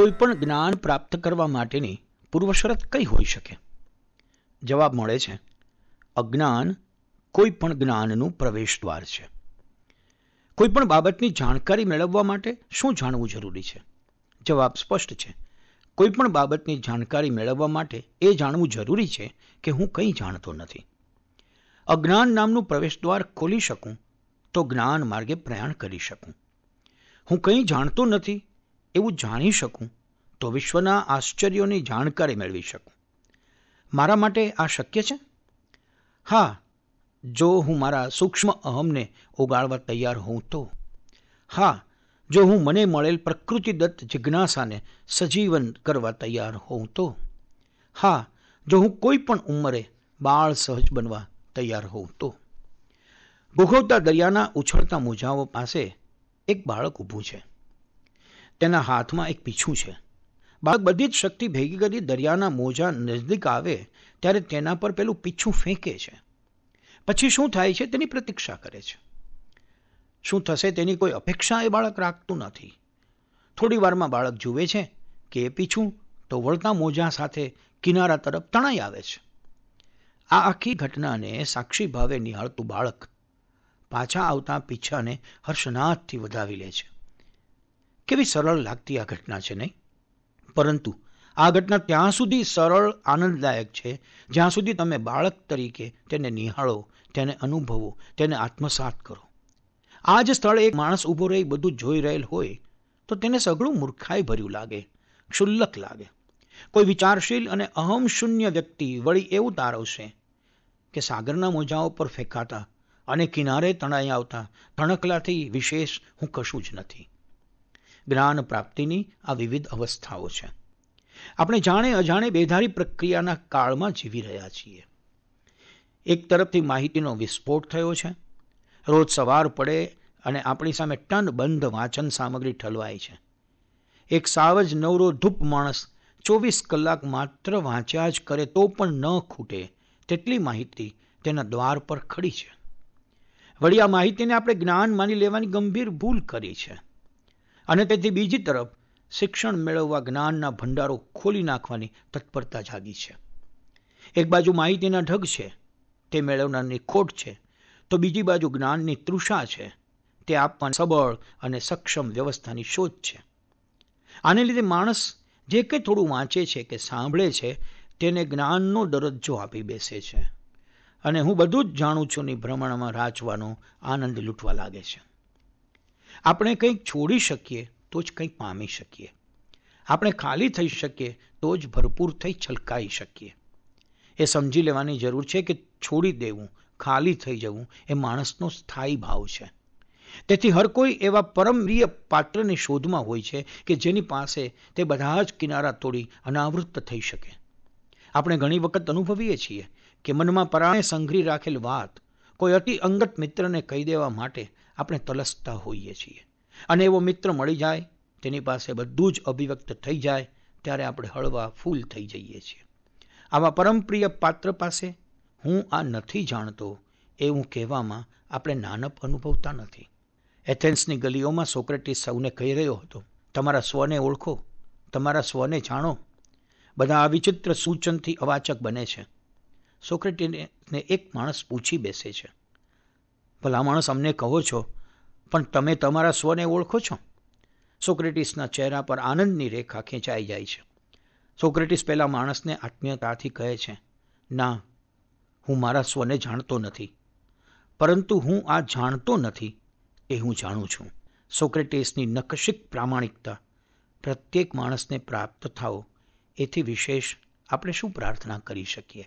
કોઈ પણ જ્ઞાન પ્રાપ્ત કરવા માટેની પૂર્વશરત કઈ હોઈ શકે જવાબ મળે છે અજ્ઞાન કોઈ પણ જ્ઞાનનું પ્રવેશ દ્વાર છે કોઈ પણ બાબતની જાણકારી મેળવવા માટે શું જાણવું જરૂરી છે જવાબ સ્પષ્ટ છે કોઈ પણ બાબતની જાણકારી મેળવવા માટે એ જાણવું જરૂરી છે કે હું કંઈ જાણતો નથી અજ્ઞાન નામનું પ્રવેશદ્વાર ખોલી શકું તો જ્ઞાન માર્ગે પ્રયાણ કરી શકું હું કંઈ જાણતો નથી એવું જાણી શકું તો વિશ્વના આશ્ચર્યોની જાણકારી મેળવી શકું મારા માટે આ શક્ય છે હા જો હું મારા સૂક્ષ્મ અહમને ઓગાળવા તૈયાર હોઉં તો હા જો હું મને મળેલ પ્રકૃતિદત્ત જિજ્ઞાસાને સજીવન કરવા તૈયાર હોઉં તો હા જો હું કોઈ પણ ઉંમરે બાળ સહજ બનવા તૈયાર હોઉં તો ભૂગવતા દરિયાના ઉછળતા મોજાઓ પાસે એક બાળક ઊભું છે તેના હાથમાં એક પીછું છે બાળક બધી જ શક્તિ ભેગી કરી દરિયાના મોજા નજદીક આવે ત્યારે તેના પર પેલું પીછું ફેંકે છે પછી શું થાય છે તેની પ્રતીક્ષા કરે છે શું થશે તેની કોઈ અપેક્ષા એ બાળક રાખતું નથી થોડી વારમાં બાળક જુએ છે કે એ પીછું તો વળતા મોજા સાથે કિનારા તરફ તણાઈ આવે છે આ આખી ઘટનાને સાક્ષી ભાવે નિહાળતું બાળક પાછા આવતા પીછાને હર્ષનાથથી વધાવી લે છે કેવી સરળ લાગતી આ ઘટના છે નહીં પરંતુ આ ઘટના ત્યાં સુધી સરળ આનંદદાયક છે જ્યાં સુધી તમે બાળક તરીકે તેને નિહાળો તેને અનુભવો તેને આત્મસાત કરો આ જ સ્થળે એક માણસ ઊભો રહી બધું જોઈ રહેલ હોય તો તેને સઘળું મૂર્ખાઈ ભર્યું લાગે ક્ષુલ્લક લાગે કોઈ વિચારશીલ અને અહમ શૂન્ય વ્યક્તિ વળી એવું તારવશે કે સાગરના મોજાઓ પર ફેંકાતા અને કિનારે તણાઈ આવતા તણકલાથી વિશેષ હું કશું જ નથી જ્ઞાન પ્રાપ્તિની આ વિવિધ અવસ્થાઓ છે આપણે જાણે અજાણે બેધારી પ્રક્રિયાના કાળમાં જીવી રહ્યા છીએ એક તરફથી માહિતીનો વિસ્ફોટ થયો છે રોજ સવાર પડે અને આપણી સામે ટન બંધ વાંચન સામગ્રી ઠલવાય છે એક સાવજ નવરો ધૂપ માણસ ચોવીસ કલાક માત્ર વાંચ્યા જ કરે તો પણ ન ખૂટે તેટલી માહિતી તેના દ્વાર પર ખડી છે વળી આ માહિતીને આપણે જ્ઞાન માની લેવાની ગંભીર ભૂલ કરી છે અને તેથી બીજી તરફ શિક્ષણ મેળવવા જ્ઞાનના ભંડારો ખોલી નાખવાની તત્પરતા જાગી છે એક બાજુ માહિતીના ઢગ છે તે મેળવનારની ખોટ છે તો બીજી બાજુ જ્ઞાનની તૃષા છે તે આપવાની સબળ અને સક્ષમ વ્યવસ્થાની શોધ છે આને લીધે માણસ જે કંઈ થોડું વાંચે છે કે સાંભળે છે તેને જ્ઞાનનો દરજ્જો આપી બેસે છે અને હું બધું જ જાણું છું ને ભ્રમણમાં રાચવાનો આનંદ લૂંટવા લાગે છે આપણે કંઈક છોડી શકીએ તો જ કંઈક પામી શકીએ આપણે ખાલી થઈ શકીએ તો જ ભરપૂર થઈ છલકાઈ શકીએ એ સમજી લેવાની જરૂર છે કે છોડી દેવું ખાલી થઈ જવું એ માણસનો સ્થાયી ભાવ છે તેથી હર કોઈ એવા પરમરીય પાત્રની શોધમાં હોય છે કે જેની પાસે તે બધા જ કિનારા તોડી અનાવૃત્ત થઈ શકે આપણે ઘણી વખત અનુભવીએ છીએ કે મનમાં પરાણે સંઘરી રાખેલ વાત કોઈ અતિ અંગત મિત્રને કહી દેવા માટે આપણે તલસતા હોઈએ છીએ અને એવો મિત્ર મળી જાય તેની પાસે બધું જ અભિવ્યક્ત થઈ જાય ત્યારે આપણે હળવા ફૂલ થઈ જઈએ છીએ આવા પરમપ્રિય પાત્ર પાસે હું આ નથી જાણતો એવું કહેવામાં આપણે નાનપ અનુભવતા નથી એથેન્સની ગલીઓમાં સોક્રેટિસ સૌને કહી રહ્યો હતો તમારા સ્વને ઓળખો તમારા સ્વને જાણો બધા આ વિચિત્ર સૂચનથી અવાચક બને છે સોક્રેટીને એક માણસ પૂછી બેસે છે ભલા માણસ અમને કહો છો પણ તમે તમારા સ્વને ઓળખો છો સોક્રેટિસના ચહેરા પર આનંદની રેખા ખેંચાઈ જાય છે સોક્રેટિસ પહેલા માણસને આત્મીયતાથી કહે છે ના હું મારા સ્વને જાણતો નથી પરંતુ હું આ જાણતો નથી એ હું જાણું છું સોક્રેટિસની નકશિક પ્રામાણિકતા પ્રત્યેક માણસને પ્રાપ્ત થાઓ એથી વિશેષ આપણે શું પ્રાર્થના કરી શકીએ